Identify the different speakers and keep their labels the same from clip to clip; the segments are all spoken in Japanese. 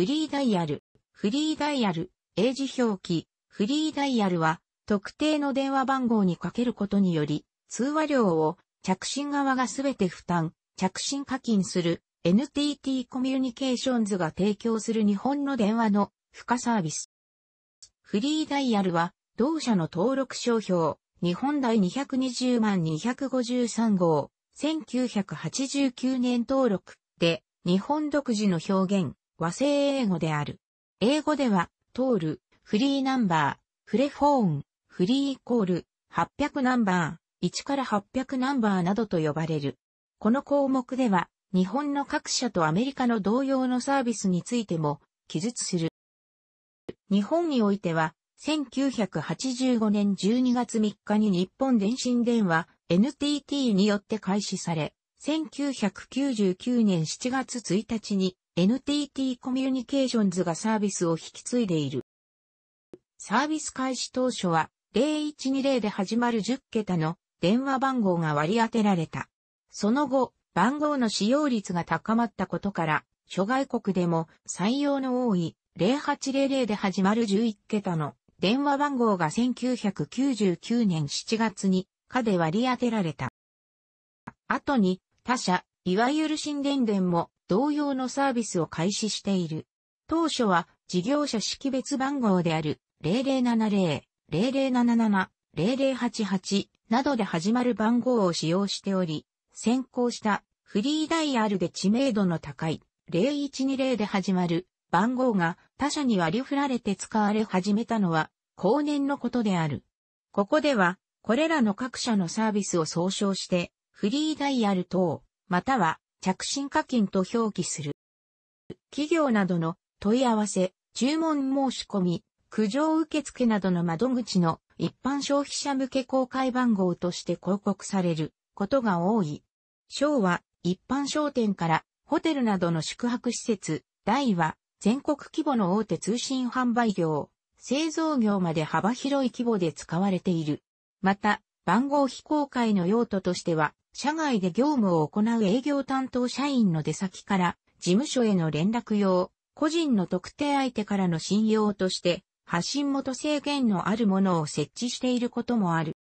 Speaker 1: フリーダイヤル。フリーダイヤル、英字表記。フリーダイヤルは、特定の電話番号にかけることにより、通話料を着信側がすべて負担、着信課金する NTT コミュニケーションズが提供する日本の電話の付加サービス。フリーダイヤルは、同社の登録商標、日本第220万253号、1989年登録で、日本独自の表現、和製英語である。英語では、トール、フリーナンバー、フレフォーン、フリーイコール、800ナンバー、1から800ナンバーなどと呼ばれる。この項目では、日本の各社とアメリカの同様のサービスについても、記述する。日本においては、1985年12月3日に日本電信電話 NTT によって開始され、1999年7月1日に NTT コミュニケーションズがサービスを引き継いでいる。サービス開始当初は0120で始まる10桁の電話番号が割り当てられた。その後、番号の使用率が高まったことから、諸外国でも採用の多い0800で始まる11桁の電話番号が1999年7月に課で割り当てられた。後に他社、いわゆる新電電も同様のサービスを開始している。当初は事業者識別番号である0070、0077、0088などで始まる番号を使用しており、先行したフリーダイヤルで知名度の高い0120で始まる番号が他社に割り振られて使われ始めたのは後年のことである。ここではこれらの各社のサービスを総称してフリーダイヤル等、または着信課金と表記する。企業などの問い合わせ、注文申し込み、苦情受付などの窓口の一般消費者向け公開番号として広告されることが多い。章は一般商店からホテルなどの宿泊施設、大は全国規模の大手通信販売業、製造業まで幅広い規模で使われている。また、番号非公開の用途としては、社外で業務を行う営業担当社員の出先から事務所への連絡用、個人の特定相手からの信用として発信元制限のあるものを設置していることもある。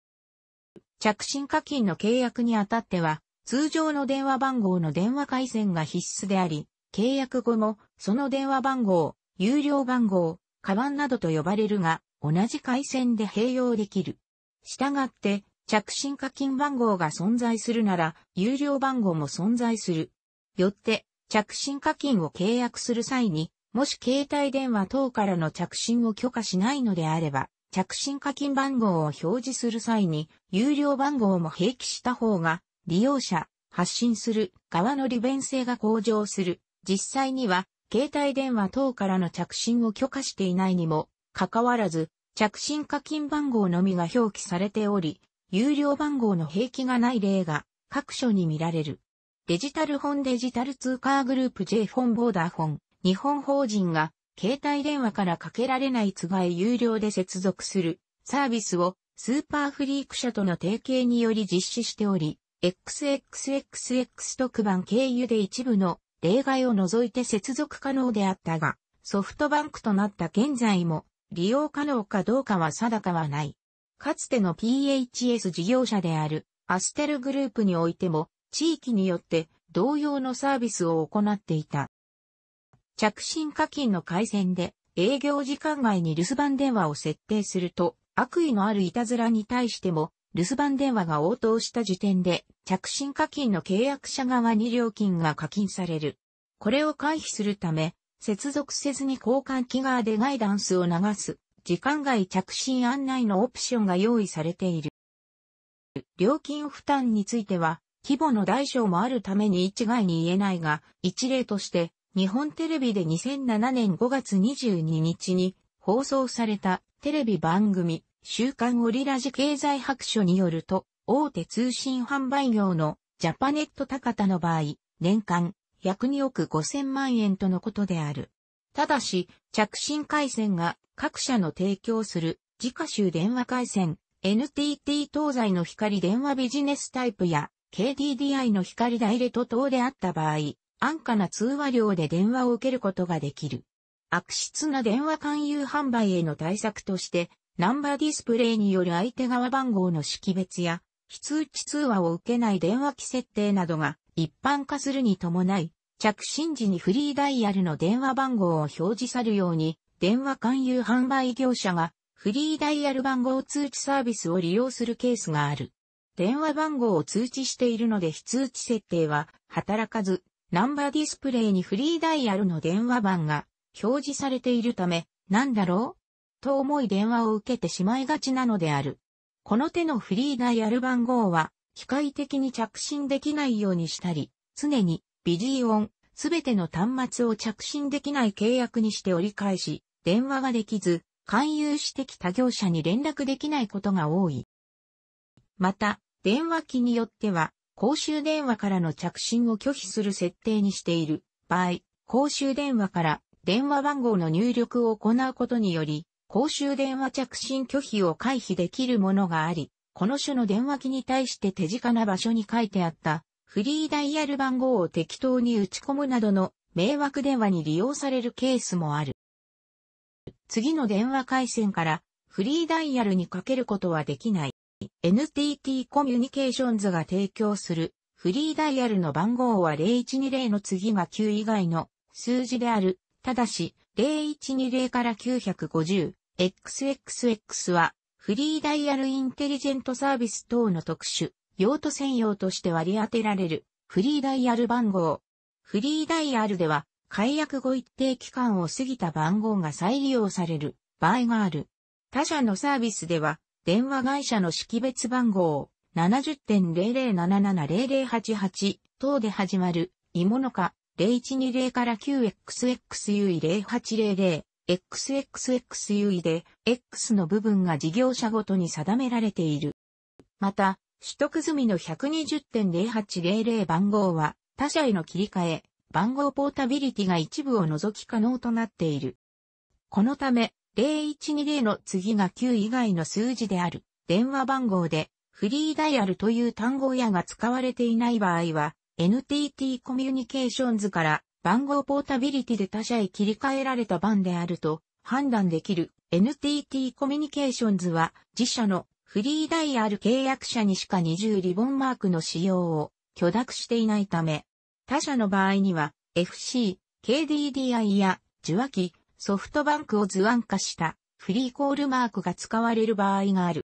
Speaker 1: 着信課金の契約にあたっては通常の電話番号の電話回線が必須であり、契約後もその電話番号、有料番号、カバンなどと呼ばれるが同じ回線で併用できる。したがって、着信課金番号が存在するなら、有料番号も存在する。よって、着信課金を契約する際に、もし携帯電話等からの着信を許可しないのであれば、着信課金番号を表示する際に、有料番号も併記した方が、利用者、発信する側の利便性が向上する。実際には、携帯電話等からの着信を許可していないにも、かかわらず、着信課金番号のみが表記されており、有料番号の平気がない例が各所に見られる。デジタル本デジタル通貨グループ J フォンボーダーフォン、日本法人が携帯電話からかけられない都外有料で接続するサービスをスーパーフリーク社との提携により実施しており、XXXX 特番経由で一部の例外を除いて接続可能であったが、ソフトバンクとなった現在も利用可能かどうかは定かはない。かつての PHS 事業者であるアステルグループにおいても地域によって同様のサービスを行っていた。着信課金の改善で営業時間外に留守番電話を設定すると悪意のあるいたずらに対しても留守番電話が応答した時点で着信課金の契約者側に料金が課金される。これを回避するため接続せずに交換機側でガイダンスを流す時間外着信案内のオプションが用意されている。料金負担については、規模の大小もあるために一概に言えないが、一例として、日本テレビで2007年5月22日に放送されたテレビ番組、週刊オリラジ経済白書によると、大手通信販売業のジャパネット高田の場合、年間約2億5000万円とのことである。ただし、着信回線が各社の提供する自家集電話回線、NTT 東西の光電話ビジネスタイプや KDDI の光ダイレト等であった場合、安価な通話料で電話を受けることができる。悪質な電話勧誘販売への対策として、ナンバーディスプレイによる相手側番号の識別や、非通知通話を受けない電話機設定などが一般化するに伴い、着信時にフリーダイヤルの電話番号を表示されるように電話勧誘販売業者がフリーダイヤル番号通知サービスを利用するケースがある。電話番号を通知しているので非通知設定は働かず、ナンバーディスプレイにフリーダイヤルの電話番が表示されているため、なんだろうと思い電話を受けてしまいがちなのである。この手のフリーダイヤル番号は、機械的に着信できないようにしたり、常に、ビジーオン、すべての端末を着信できない契約にして折り返し、電話ができず、勧誘してきた業者に連絡できないことが多い。また、電話機によっては、公衆電話からの着信を拒否する設定にしている場合、公衆電話から電話番号の入力を行うことにより、公衆電話着信拒否を回避できるものがあり、この種の電話機に対して手近な場所に書いてあったフリーダイヤル番号を適当に打ち込むなどの迷惑電話に利用されるケースもある。次の電話回線からフリーダイヤルにかけることはできない。NTT コミュニケーションズが提供するフリーダイヤルの番号は0120の次が9以外の数字である。ただし、0120から 950XXX はフリーダイヤルインテリジェントサービス等の特殊、用途専用として割り当てられるフリーダイヤル番号。フリーダイヤルでは解約後一定期間を過ぎた番号が再利用される場合がある。他社のサービスでは、電話会社の識別番号70.00770088等で始まる、いものか、010から 9XXUE0800、XXXUE で、X の部分が事業者ごとに定められている。また、取得済みの120.0800番号は、他社への切り替え、番号ポータビリティが一部を除き可能となっている。このため、0120の次が9以外の数字である電話番号でフリーダイヤルという単語やが使われていない場合は NTT コミュニケーションズから番号ポータビリティで他社へ切り替えられた番であると判断できる NTT コミュニケーションズは自社のフリーダイヤル契約者にしか20リボンマークの使用を許諾していないため他社の場合には FC、KDDI や受話器、ソフトバンクを図案化したフリーコールマークが使われる場合がある。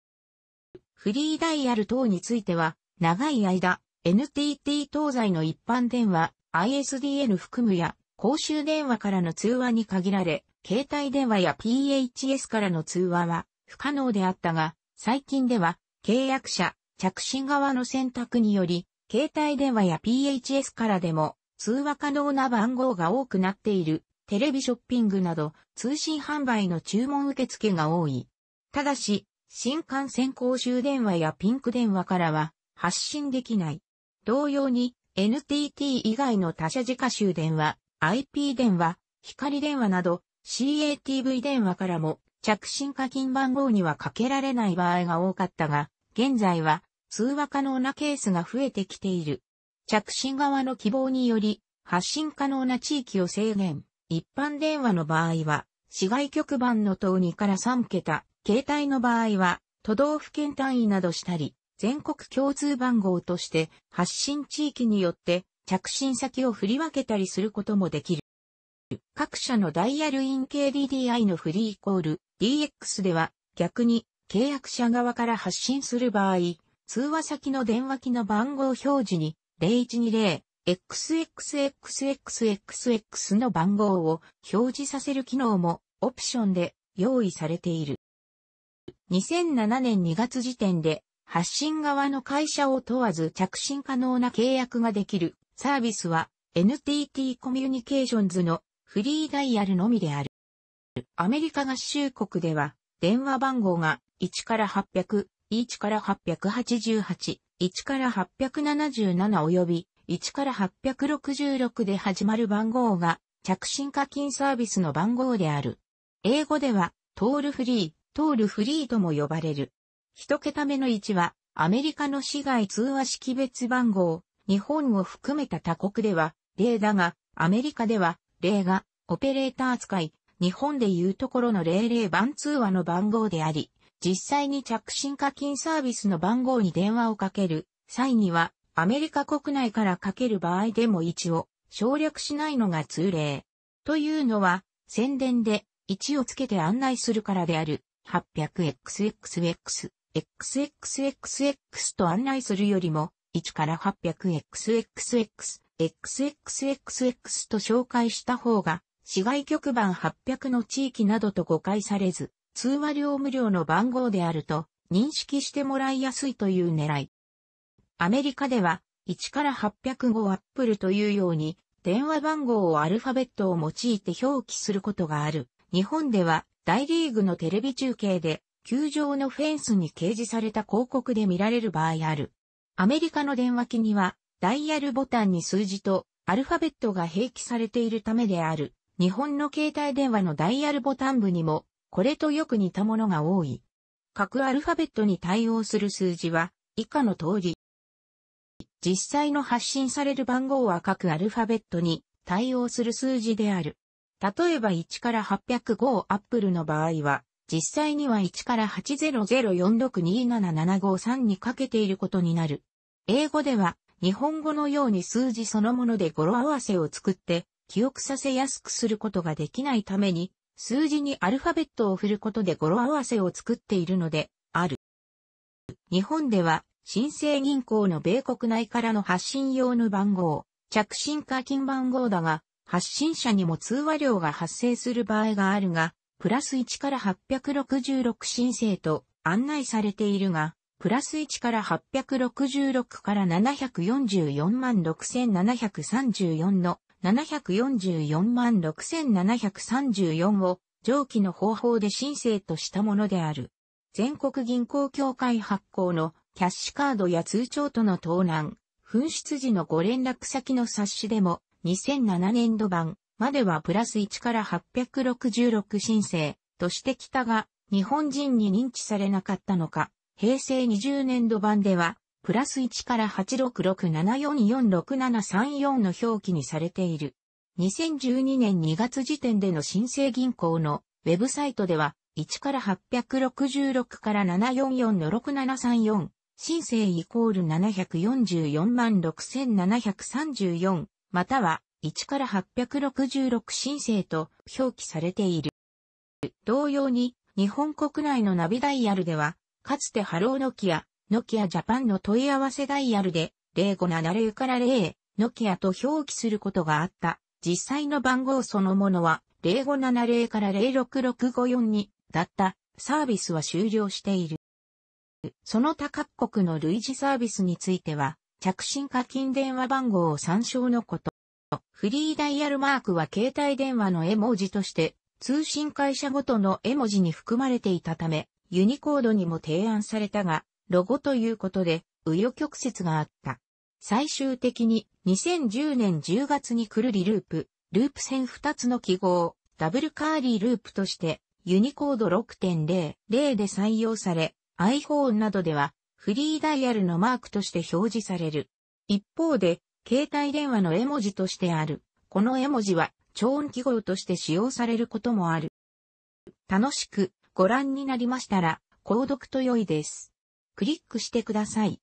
Speaker 1: フリーダイヤル等については、長い間、NTT 東西の一般電話、ISDN 含むや、公衆電話からの通話に限られ、携帯電話や PHS からの通話は不可能であったが、最近では、契約者、着信側の選択により、携帯電話や PHS からでも通話可能な番号が多くなっている、テレビショッピングなど通信販売の注文受付が多い。ただし、新幹線公衆電話やピンク電話からは発信できない。同様に NTT 以外の他社自家衆電話、IP 電話、光電話など CATV 電話からも着信課金番号にはかけられない場合が多かったが、現在は通話可能なケースが増えてきている。着信側の希望により、発信可能な地域を制限。一般電話の場合は、市外局番の等2から3桁、携帯の場合は、都道府県単位などしたり、全国共通番号として発信地域によって着信先を振り分けたりすることもできる。各社のダイヤルイン KDDI のフリーコール DX では逆に契約者側から発信する場合、通話先の電話機の番号表示に 012XXXXXX の番号を表示させる機能もオプションで用意されている。2007年2月時点で発信側の会社を問わず着信可能な契約ができるサービスは NTT コミュニケーションズのフリーダイヤルのみである。アメリカ合衆国では電話番号が1から800、1から888、1から877及び1から866で始まる番号が着信課金サービスの番号である。英語ではトールフリー、トールフリーとも呼ばれる。一桁目の1はアメリカの市外通話識別番号、日本を含めた他国では例だが、アメリカでは例がオペレーター扱い、日本でいうところの00番通話の番号であり、実際に着信課金サービスの番号に電話をかける際には、アメリカ国内からかける場合でも1を省略しないのが通例。というのは、宣伝で1をつけて案内するからである。800XXX、XXXX と案内するよりも、1から 800XXX、XXXX と紹介した方が、市外局番800の地域などと誤解されず、通話料無料の番号であると認識してもらいやすいという狙い。アメリカでは1から805アップルというように電話番号をアルファベットを用いて表記することがある。日本では大リーグのテレビ中継で球場のフェンスに掲示された広告で見られる場合ある。アメリカの電話機にはダイヤルボタンに数字とアルファベットが併記されているためである。日本の携帯電話のダイヤルボタン部にもこれとよく似たものが多い。各アルファベットに対応する数字は以下の通り。実際の発信される番号は各アルファベットに対応する数字である。例えば1から805をップルの場合は、実際には1から8 0 0 4 6 2 7 7 5 3にかけていることになる。英語では、日本語のように数字そのもので語呂合わせを作って、記憶させやすくすることができないために、数字にアルファベットを振ることで語呂合わせを作っているので、ある。日本では、新生銀行の米国内からの発信用の番号、着信課金番号だが、発信者にも通話料が発生する場合があるが、プラス1から866申請と案内されているが、プラス1から866から744万6734の744万6734を上記の方法で申請としたものである。全国銀行協会発行のキャッシュカードや通帳との盗難、紛失時のご連絡先の冊子でも2007年度版まではプラス1から866申請としてきたが、日本人に認知されなかったのか、平成20年度版ではプラス1から866744673の表記にされている。2012年2月時点での新生銀行のウェブサイトでは、1から866から744の6734、申請イコール744万6734、または1から866申請と表記されている。同様に、日本国内のナビダイヤルでは、かつてハローノキア、ノキアジャパンの問い合わせダイヤルで、0570から0、ノキアと表記することがあった。実際の番号そのものは、0570から066542だったサービスは終了している。その他各国の類似サービスについては、着信課金電話番号を参照のこと。フリーダイヤルマークは携帯電話の絵文字として、通信会社ごとの絵文字に含まれていたため、ユニコードにも提案されたが、ロゴということで、紆余曲折があった。最終的に2010年10月にくるリループ、ループ線2つの記号、ダブルカーリーループとして、ユニコード6.0、0で採用され、iPhone などではフリーダイヤルのマークとして表示される。一方で、携帯電話の絵文字としてある。この絵文字は超音記号として使用されることもある。楽しくご覧になりましたら、購読と良いです。クリックしてください。